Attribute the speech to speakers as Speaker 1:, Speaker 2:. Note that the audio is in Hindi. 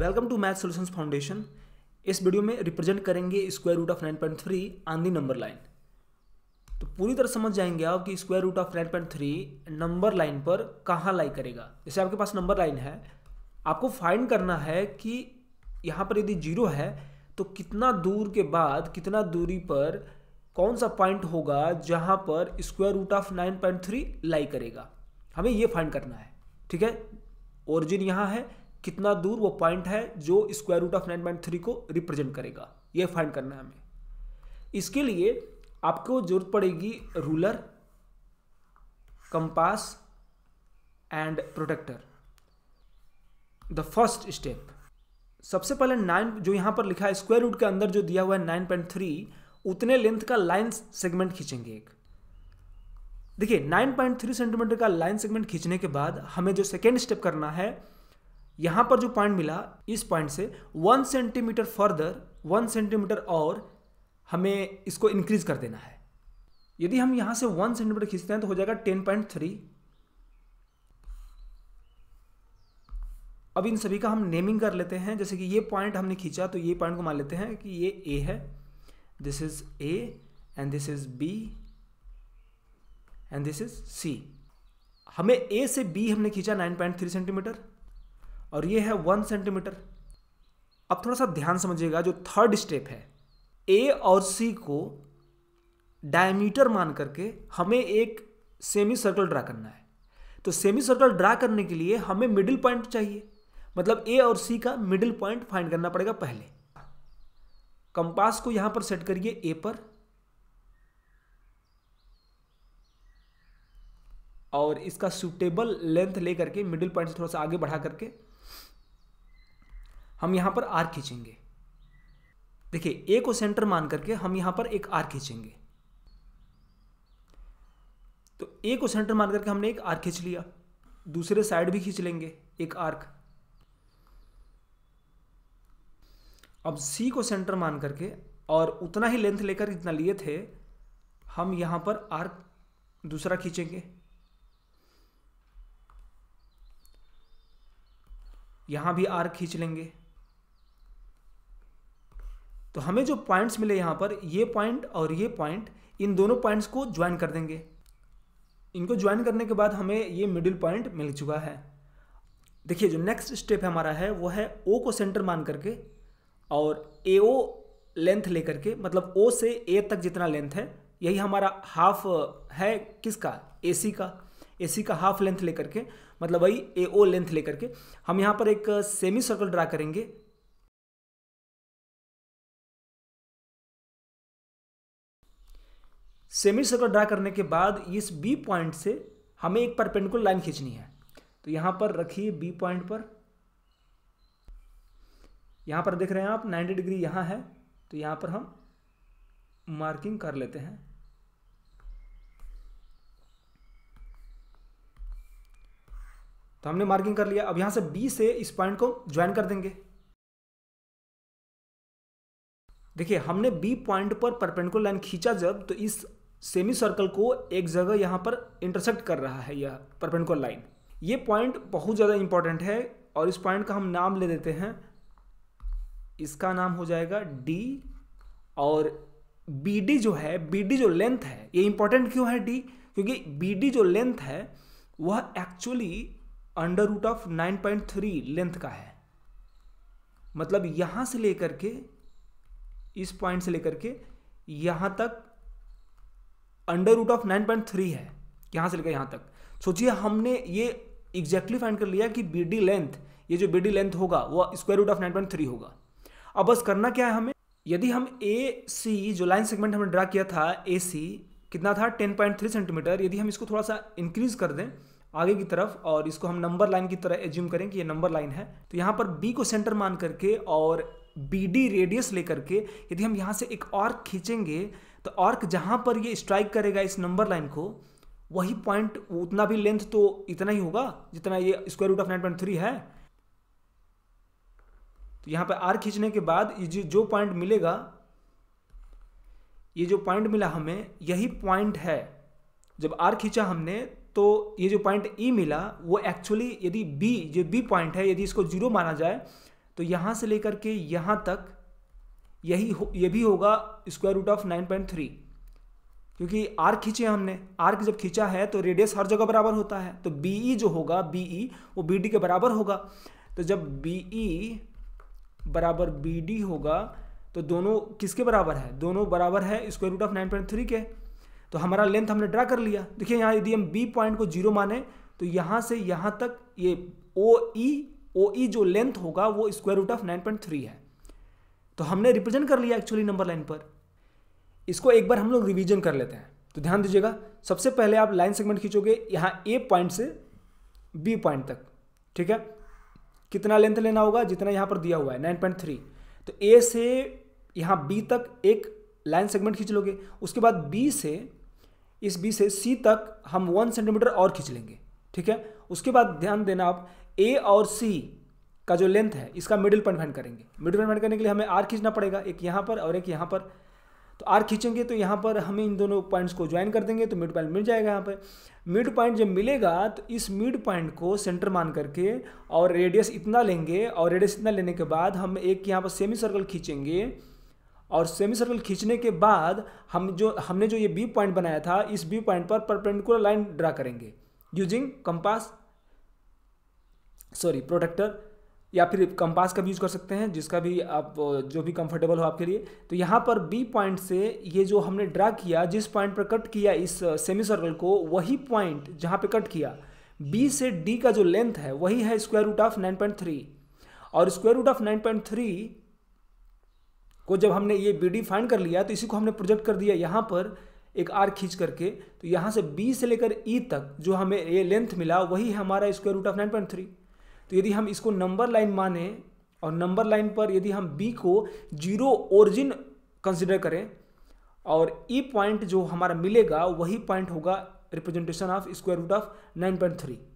Speaker 1: welcome to math solution foundation इस वीडियो में रिप्रेजेंट करेंगे square root of nine point three on the number line तो पूरी तरह समझ जाएंगे आप कि square root of nine point three number line पर कहाँ लाई करेगा जैसे आपके पास नंबर लाइन है आपको फाइंड करना है कि यहाँ पर यदि जीरो है तो कितना दूर के बाद कितना दूरी पर कौन सा पॉइंट होगा जहाँ पर square root of nine point three lie करेगा हमें ये फाइंड करना है ठीक है ओरिजिन यहाँ है कितना दूर वो पॉइंट है जो square root of nine point three को रिप्रेजेंट करेगा ये फाइंड करना है हमें इसके लिए आपको जरूरत पड़ेगी ruler compass and protractor the first step सबसे पहले नाइन जो यहाँ पर लिखा है स्क्वायर रूट के अंदर जो दिया हुआ है नाइन पॉइंट थ्री उतने लेंथ का लाइन सेगमेंट खींचेंगे एक देखिए 9.3 सेंटीमीटर का लाइन सेगमेंट खींचने के बाद हमें जो सेकेंड स्टेप करना है यहां पर जो पॉइंट मिला इस पॉइंट से one centimetre further one centimetre और हमें इसको इंक्रीज कर देना है यदि हम यहां से वन सेंटीमीटर खींचते हैं तो हो जाएगा टेन पॉइंट थ्री अब इन सभी का हम नेमिंग कर लेते हैं जैसे कि ये पॉइंट हमने खींचा तो ये पॉइंट को मान लेते हैं कि ये ए है this is A and this is B and this is C हमें ए से बी हमने खींचा 9.3 सेंटीमीटर और ये है वन सेंटीमीटर अब थोड़ा सा ध्यान समझिएगा जो थर्ड स्टेप है ए और सी को डायमीटर मान करके हमें एक सेमी सर्कल ड्रा करना है तो सेमी सर्कल ड्रा करने के लिए हमें मिडिल पॉइंट चाहिए मतलब ए और सी का मिडिल पॉइंट फाइंड करना पड़ेगा पहले कंपास को यहां पर सेट करिए ए पर और इसका सुटेबल लेंथ लेकर के मिडिल पॉइंट से थोड़ा सा आगे बढ़ा करके हम यहाँ पर आर खींचेंगे देखिए ए को सेंटर मान करके हम यहाँ पर एक आर खींचेंगे तो ए को सेंटर मान करके हमने एक आर खींच लिया दूसरे साइड भी खींच लेंगे एक आर्क अब सी को सेंटर मान करके और उतना ही लेंथ लेकर जितना लिए थे हम यहाँ पर आर्क दूसरा खींचेंगे यहाँ भी आर्क खींच लेंगे तो हमें जो पॉइंट्स मिले यहाँ पर ये पॉइंट और ये पॉइंट इन दोनों पॉइंट्स को ज्वाइन कर देंगे इनको ज्वाइन करने के बाद हमें ये मिडिल पॉइंट मिल चुका है देखिए जो नेक्स्ट स्टेप हमारा है वो है ओ को सेंटर मान करके और ए ओ लेंथ लेकर के मतलब ओ से ए तक जितना लेंथ है यही हमारा हाफ है किसका ए सी का ए सी का हाफ लेंथ लेकर के मतलब वही ए ओ लेंथ लेकर के हम यहाँ पर एक सेमी सर्कल ड्रा करेंगे सेमी सर्कल ड्रा करने के बाद इस बी पॉइंट से हमें एक परपेंडिकुलर लाइन खींचनी है तो यहाँ पर रखिए बी पॉइंट पर यहाँ पर देख रहे हैं आप 90 डिग्री यहाँ है तो यहाँ पर हम मार्किंग कर लेते हैं तो हमने मार्किंग कर लिया अब यहाँ से बी से इस पॉइंट को ज्वाइन कर देंगे देखिए हमने बी पॉइंट पर परपेंडिकुलर लाइन खींचा जब तो इस सेमी सर्कल को एक जगह यहाँ पर इंटरसेक्ट कर रहा है यह परपेंडिकुलर लाइन ये पॉइंट बहुत ज़्यादा इंपॉर्टेंट है और इस पॉइंट का हम नाम ले देते हैं इसका नाम हो जाएगा डी और बी डी जो है बी डी जो लेंथ है ये इंपॉर्टेंट क्यों है डी क्योंकि बी डी जो लेंथ है वह actually under root of nine point three length का है मतलब यहाँ से लेकर के इस पॉइंट से लेकर के यहाँ तक under root of nine point three है यहाँ से लेकर यहाँ तक सोचिए हमने ये एग्जैक्टली फाइंड कर लिया कि बी डी लेंथ ये जो बी डी लेंथ होगा वह square root of nine point three होगा अब बस करना क्या है हमें यदि हम ए सी जो लाइन सेगमेंट हमने ड्रा किया था ए सी कितना था टेन पॉइंट थ्री सेंटीमीटर यदि हम इसको थोड़ा सा इंक्रीज कर दें आगे की तरफ और इसको हम नंबर लाइन की तरह एज्यूम करें कि ये नंबर लाइन है तो यहाँ पर बी को सेंटर मान करके और बी डी रेडियस लेकर के यदि हम यहाँ से एक और खींचेंगे तो आर्क जहां पर ये स्ट्राइक करेगा इस नंबर लाइन को वही पॉइंट उतना भी लेंथ तो इतना ही होगा जितना ये square root of nine point three है तो यहां पर आर खींचने के बाद ये जो पॉइंट मिलेगा ये जो पॉइंट मिला हमें यही पॉइंट है जब आर खींचा हमने तो ये जो पॉइंट ई e मिला वो एक्चुअली यदि बी जो बी पॉइंट है यदि इसको जीरो माना जाए तो यहां से लेकर के यहां तक यही हो ये भी होगा square root of nine point three क्योंकि आर्क खींचे हमने आर्क जब खींचा है तो रेडियस हर जगह बराबर होता है तो बी ई e जो होगा बी ई e, वो बी डी के बराबर होगा तो जब बी ई e बराबर बी डी होगा तो दोनों किसके बराबर है दोनों बराबर है square root of nine point three के तो हमारा लेंथ हमने ड्रा कर लिया देखिए यहाँ यदि हम बी पॉइंट को जीरो माने तो यहाँ से यहाँ तक ये ओ ई ओ ई जो लेंथ होगा वो square root of nine point three है तो हमने रिप्रेजेंट कर लिया एक्चुअली नंबर लाइन पर इसको एक बार हम लोग रिविजन कर लेते हैं तो ध्यान दीजिएगा सबसे पहले आप लाइन सेगमेंट खींचोगे यहाँ ए पॉइंट से बी पॉइंट तक ठीक है कितना लेंथ लेना होगा जितना यहाँ पर दिया हुआ है नाइन पॉइंट थ्री तो ए से यहाँ बी तक एक लाइन सेगमेंट खींच लोगे उसके बाद बी से इस बी से सी तक हम वन सेंटीमीटर और खींच लेंगे ठीक है उसके बाद ध्यान देना आप ए और सी का जो लेंथ है इसका मिडिल पॉइंट फाइंड करेंगे मिडिल पॉइंट फाइंड करने के लिए हमें आर खींचना पड़ेगा एक यहाँ पर और एक यहाँ पर तो आर खींचेंगे तो यहाँ पर हमें इन दोनों पॉइंट्स को ज्वाइन कर देंगे तो मिड पॉइंट मिल जाएगा यहाँ पर मिड पॉइंट जब मिलेगा तो इस मिड पॉइंट को सेंटर मान करके और रेडियस इतना लेंगे और रेडियस इतना लेने के बाद हम एक यहाँ पर सेमी सर्कल खींचेंगे और सेमी सर्कल खींचने के बाद हम जो हमने जो ये बी पॉइंट बनाया था इस बी पॉइंट पर परपेंडिकुलर लाइन ड्रा करेंगे यूजिंग कंपास सॉरी प्रोटेक्टर या फिर कंपास का भी यूज कर सकते हैं जिसका भी आप जो भी कंफर्टेबल हो आपके लिए तो यहाँ पर बी पॉइंट से ये जो हमने ड्रा किया जिस पॉइंट पर कट किया इस सेमी सर्कल को वही पॉइंट जहाँ पे कट किया बी से डी का जो लेंथ है वही है square root of nine point three और square root of nine point three को जब हमने ये बी डी फाइंड कर लिया तो इसी को हमने प्रोजेक्ट कर दिया यहाँ पर एक आर खींच करके तो यहाँ से बी से लेकर ई e तक जो हमें ये लेंथ मिला वही है हमारा square root of nine point three तो यदि हम इसको नंबर लाइन माने और नंबर लाइन पर यदि हम बी को जीरो ओरिजिन कंसिडर करें और ई e पॉइंट जो हमारा मिलेगा वही पॉइंट होगा representation of square root of nine point three